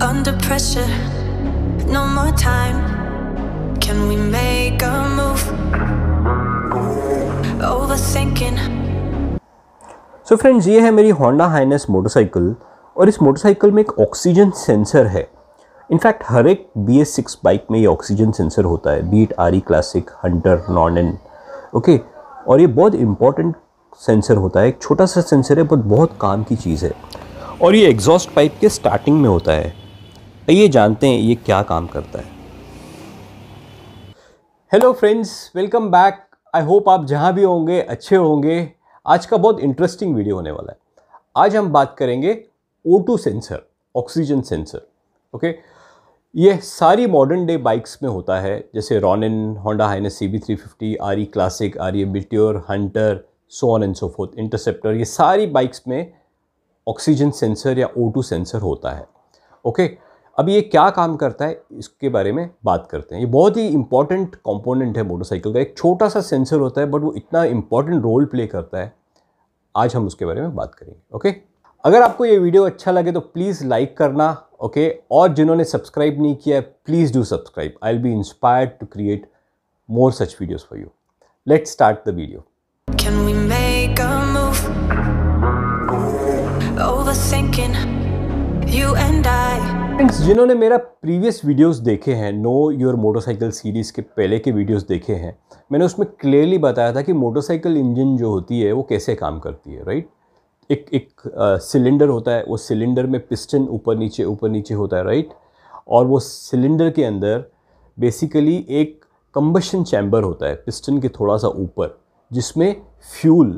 under pressure. No more time. Can we make a move? Overthinking. So so friends ये है मेरी Honda highness motorcycle और इस motorcycle में एक ऑक्सीजन सेंसर है इनफैक्ट हर एक बी एस सिक्स बाइक में ये ऑक्सीजन सेंसर होता है बीट आर ई क्लासिक हंटर नॉन एन ओके और ये बहुत इंपॉर्टेंट सेंसर होता है एक छोटा सा सेंसर है बट बहुत काम की चीज़ है और ये एग्जॉस्ट पाइप के स्टार्टिंग में होता है आइए तो जानते हैं ये क्या काम करता है hello friends welcome back I hope आप जहाँ भी होंगे अच्छे होंगे आज का बहुत इंटरेस्टिंग वीडियो होने वाला है आज हम बात करेंगे O sensor oxygen sensor okay ये सारी मॉडर्न डे बाइक्स में होता है जैसे Ronin Honda H'ness C B three fifty R E classic R E बिट्योर हंटर सोन एंड सो फोर्थ इंटरसेप्टर ये सारी बाइक्स में ऑक्सीजन सेंसर या ओ सेंसर होता है ओके अब ये क्या काम करता है इसके बारे में बात करते हैं ये बहुत ही इंपॉर्टेंट कंपोनेंट है मोटरसाइकिल का एक छोटा सा सेंसर होता है बट वो इतना इंपॉर्टेंट रोल प्ले करता है आज हम उसके बारे में बात करेंगे ओके अगर आपको ये वीडियो अच्छा लगे तो प्लीज़ लाइक करना ओके और जिन्होंने सब्सक्राइब नहीं किया है please do subscribe I will be inspired to create more such videos for you let's start the video friends जिन्होंने मेरा प्रीवियस वीडियोस देखे हैं नो योर मोटरसाइकिल सीरीज़ के पहले के वीडियोस देखे हैं मैंने उसमें क्लियरली बताया था कि मोटरसाइकिल इंजन जो होती है वो कैसे काम करती है राइट एक एक सिलेंडर होता है वो सिलेंडर में पिस्टन ऊपर नीचे ऊपर नीचे होता है राइट और वो सिलेंडर के अंदर बेसिकली एक कम्बशन चैम्बर होता है पिस्टन के थोड़ा सा ऊपर जिसमें फ्यूल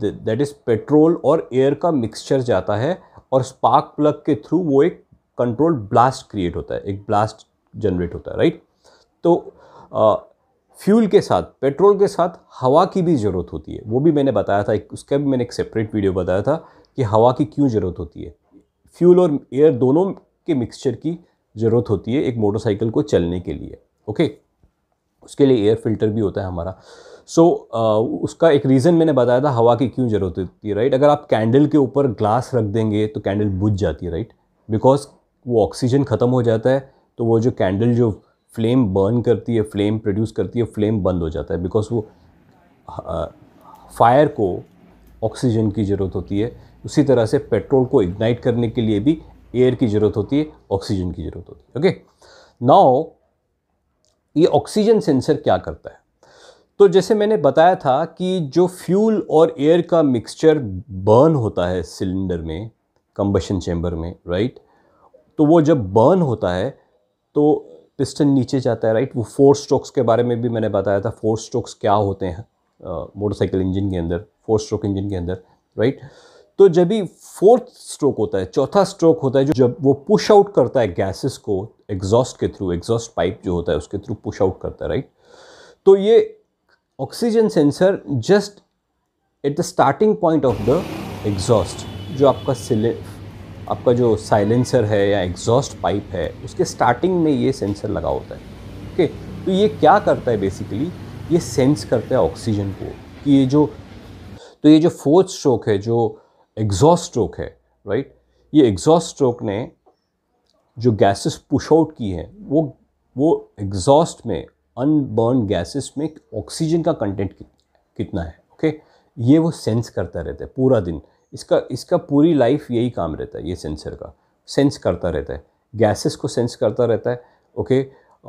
दैट इज़ पेट्रोल और एयर का मिक्सचर जाता है और स्पार्क प्लग के थ्रू वो एक कंट्रोल ब्लास्ट क्रिएट होता है एक ब्लास्ट जनरेट होता है राइट तो फ्यूल के साथ पेट्रोल के साथ हवा की भी ज़रूरत होती है वो भी मैंने बताया था एक उसका भी मैंने एक सेपरेट वीडियो बताया था कि हवा की क्यों ज़रूरत होती है फ्यूल और एयर दोनों के मिक्सचर की ज़रूरत होती है एक मोटरसाइकिल को चलने के लिए ओके उसके लिए एयर फिल्टर भी होता है हमारा सो so, uh, उसका एक रीज़न मैंने बताया था हवा की क्यों ज़रूरत होती है राइट अगर आप कैंडल के ऊपर ग्लास रख देंगे तो कैंडल बुझ जाती है राइट बिकॉज वो ऑक्सीजन ख़त्म हो जाता है तो वो जो कैंडल जो फ्लेम बर्न करती है फ्लेम प्रोड्यूस करती है फ्लेम बंद हो जाता है बिकॉज वो फायर uh, को ऑक्सीजन की ज़रूरत होती है उसी तरह से पेट्रोल को इग्नाइट करने के लिए भी एयर की ज़रूरत होती है ऑक्सीजन की ज़रूरत होती है ओके नाउ ये ऑक्सीजन सेंसर क्या करता है तो जैसे मैंने बताया था कि जो फ्यूल और एयर का मिक्सचर बर्न होता है सिलेंडर में कम्बशन चैम्बर में राइट तो वो जब बर्न होता है तो पिस्टन नीचे जाता है राइट वो फोर स्ट्रोक्स के बारे में भी मैंने बताया था फोर स्ट्रोक्स क्या होते हैं मोटरसाइकिल इंजन के अंदर फोर स्ट्रोक इंजन के अंदर राइट तो जब भी फोर्थ स्ट्रोक होता है चौथा स्ट्रोक होता है जो जब वो पुश आउट करता है गैसेस को एग्जॉस्ट के थ्रू एग्जॉस्ट पाइप जो होता है उसके थ्रू पुश आउट करता है राइट तो ये oxygen sensor just at the starting point of the exhaust जो आपका सिले आपका जो साइलेंसर है या एग्जॉस्ट पाइप है उसके स्टार्टिंग में ये सेंसर लगा होता है ओके तो ये क्या करता है बेसिकली ये सेंस करता है ऑक्सीजन को कि ये जो तो ये जो फोर्थ स्ट्रोक है जो एग्जॉस्ट स्ट्रोक है राइट ये एग्जॉस्ट स्ट्रोक ने जो गैसेस पुश आउट की हैं वो वो एग्जॉस्ट में अनबर्न गैसेस में ऑक्सीजन का कंटेंट कितना है ओके ये वो सेंस करता रहता है पूरा दिन इसका इसका पूरी लाइफ यही काम रहता है ये सेंसर का सेंस करता रहता है गैसेस को सेंस करता रहता है ओके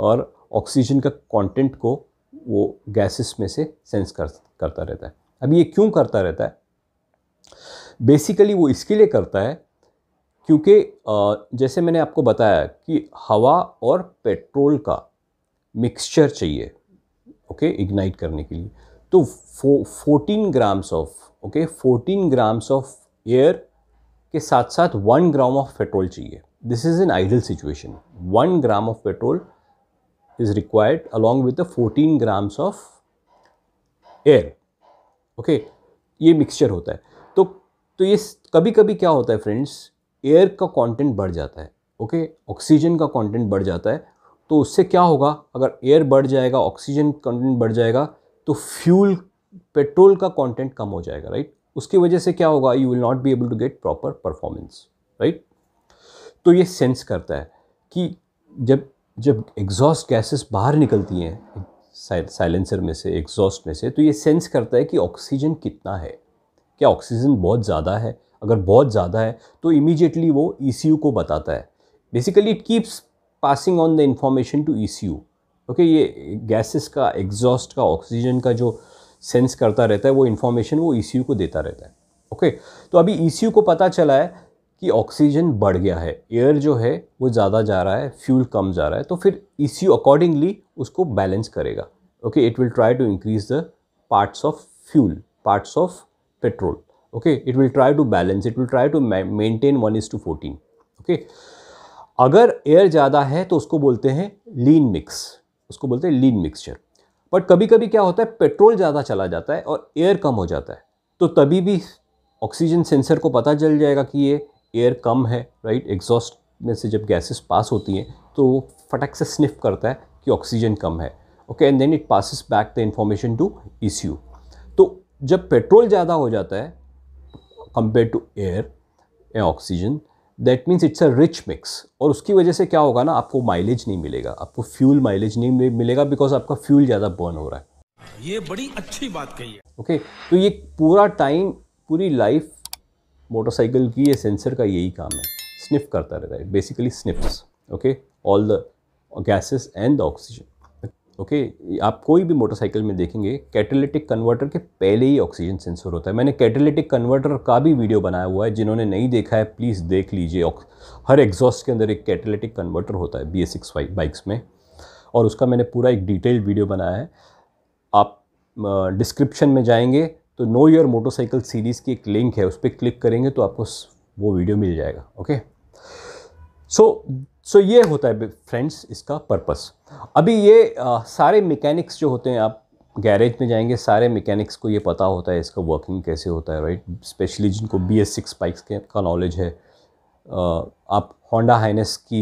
और ऑक्सीजन का कंटेंट को वो गैसेस में से सेंस कर करता रहता है अब ये क्यों करता रहता है बेसिकली वो इसके लिए करता है क्योंकि जैसे मैंने आपको बताया कि हवा और पेट्रोल का मिक्सचर चाहिए ओके इग्नाइट करने के लिए तो fourteen grams of okay fourteen grams of air के साथ साथ वन ग्राम ऑफ पेट्रोल चाहिए this is an ideal situation one gram of petrol is required along with the fourteen grams of air okay ये mixture होता है तो तो ये कभी कभी क्या होता है फ्रेंड्स एयर का कंटेंट बढ़ जाता है ओके okay? ऑक्सीजन का कंटेंट बढ़ जाता है तो उससे क्या होगा अगर एयर बढ़ जाएगा ऑक्सीजन कंटेंट बढ़ जाएगा तो फ्यूल पेट्रोल का कंटेंट कम हो जाएगा राइट उसकी वजह से क्या होगा you will not be able to get proper performance right तो ये सेंस करता है कि जब जब एग्जॉस्ट गैसेस बाहर निकलती हैं साइलेंसर में से एग्जॉस्ट में से तो ये सेंस करता है कि ऑक्सीजन कितना है क्या ऑक्सीजन बहुत ज़्यादा है अगर बहुत ज़्यादा है तो इमीजिएटली वो ई e को बताता है basically it keeps passing on the information to E okay ये गैसेस का एग्जॉस्ट का ऑक्सीजन का जो सेंस करता रहता है वो इन्फॉर्मेशन वो ई e को देता रहता है ओके okay, तो अभी ई e को पता चला है कि ऑक्सीजन बढ़ गया है एयर जो है वो ज़्यादा जा रहा है फ्यूल कम जा रहा है तो फिर ई e अकॉर्डिंगली उसको बैलेंस करेगा okay it will try to increase the parts of fuel parts of petrol okay it will try to balance it will try to maintain one is to fourteen okay अगर air ज़्यादा है तो उसको बोलते हैं लीन mix उसको बोलते हैं लीन मिक्सचर बट कभी कभी क्या होता है पेट्रोल ज़्यादा चला जाता है और एयर कम हो जाता है तो तभी भी ऑक्सीजन सेंसर को पता चल जाएगा कि ये एयर कम है राइट एग्जॉस्ट में से जब गैसेस पास होती हैं तो वो फटक से स्निफ करता है कि ऑक्सीजन कम है okay and then it passes back the information to ECU तो जब पेट्रोल ज़्यादा हो जाता है compare to air oxygen that means it's a rich mix और उसकी वजह से क्या होगा ना आपको माइलेज नहीं मिलेगा आपको फ्यूल माइलेज नहीं मिलेगा बिकॉज आपका फ्यूल ज़्यादा बर्न हो रहा है ये बड़ी अच्छी बात कही है ओके okay, तो ये पूरा टाइम पूरी लाइफ मोटरसाइकिल की ये सेंसर का यही काम है स्निफ करता रहता है basically sniffs okay all the gases and the oxygen okay okay, आप कोई भी मोटरसाइकिल में देखेंगे कैटेलिटिक कन्वर्टर के पहले ही ऑक्सीजन सेंसर होता है मैंने कैटेलिटिक कन्वर्टर का भी वीडियो बनाया हुआ है जिन्होंने नहीं देखा है प्लीज़ देख लीजिए हर एग्जॉस्ट के अंदर एक कैटेलिटिक कन्वर्टर होता है बी एस सिक्स बाइक्स में और उसका मैंने पूरा एक डिटेल्ड वीडियो बनाया है आप डिस्क्रिप्शन में जाएंगे तो नो योर मोटरसाइकिल सीरीज़ की एक लिंक है उस पर क्लिक करेंगे तो आपको वो वीडियो मिल जाएगा ओके okay? सो सो ये होता है फ्रेंड्स इसका पर्पस अभी ये आ, सारे मैकेनिक्स जो होते हैं आप गैरेज में जाएंगे सारे मैकेनिक्स को ये पता होता है इसका वर्किंग कैसे होता है राइट स्पेशली जिनको बी एस सिक्स बाइक्स का नॉलेज है आ, आप होंडा हाइनस की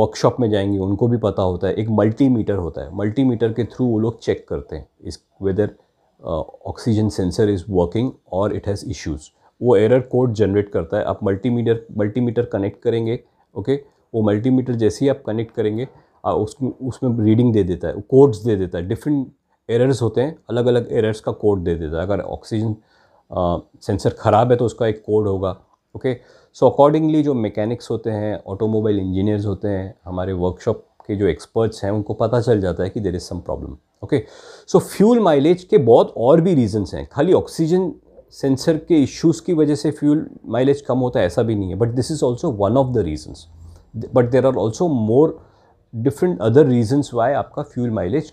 वर्कशॉप में जाएंगे उनको भी पता होता है एक मल्टीमीटर होता है मल्टीमीटर के थ्रू वो लोग चेक करते हैं इस whether oxygen sensor is working और इट हैज़ इश्यूज़ वो एरर कोड जनरेट करता है आप मल्टीमीटर मल्टीमीटर कनेक्ट करेंगे ओके वो मल्टीमीटर जैसे ही आप कनेक्ट करेंगे उसमें उसमें रीडिंग दे देता है कोड्स दे देता है डिफरेंट एरर्स होते हैं अलग अलग एरर्स का कोड दे देता है अगर ऑक्सीजन सेंसर ख़राब है तो उसका एक कोड होगा ओके सो अकॉर्डिंगली जो मैकेनिक्स होते हैं ऑटोमोबाइल इंजीनियर्स होते हैं हमारे वर्कशॉप के जो एक्सपर्ट्स हैं उनको पता चल जाता है कि there is some problem okay so fuel mileage के बहुत और भी रीजंस हैं खाली ऑक्सीजन सेंसर के इश्यूज़ की वजह से फ्यूल माइलेज कम होता है ऐसा भी नहीं है but this is also one of the reasons but there are also more different other reasons why आपका फ्यूल माइलेज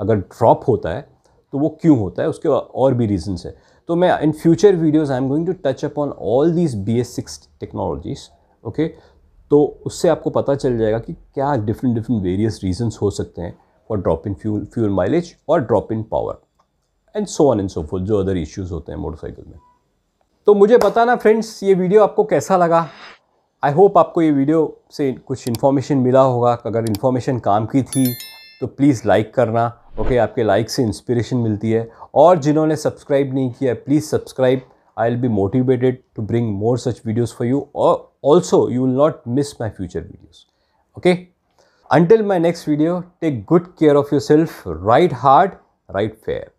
अगर ड्रॉप होता है तो वो क्यों होता है उसके और भी रीजन्स है तो मैं in future videos I am going to touch up on all these B S six technologies okay तो उससे आपको पता चल जाएगा कि क्या डिफरेंट डिफरेंट वेरियस रीजन्स हो सकते हैं for drop in fuel fuel mileage और drop in power and so on and so forth जो अदर इश्यूज़ होते हैं मोटरसाइकिल में तो मुझे बताना फ्रेंड्स ये वीडियो आपको कैसा लगा आई होप आपको ये वीडियो से कुछ इन्फॉर्मेशन मिला होगा अगर इन्फॉर्मेशन काम की थी तो प्लीज़ लाइक करना ओके आपके लाइक से इंस्पिरेशन मिलती है और जिन्होंने सब्सक्राइब नहीं किया please subscribe I will be motivated to bring more such videos for you और also you will not miss my future videos okay until my next video take good care of yourself ride hard ride fair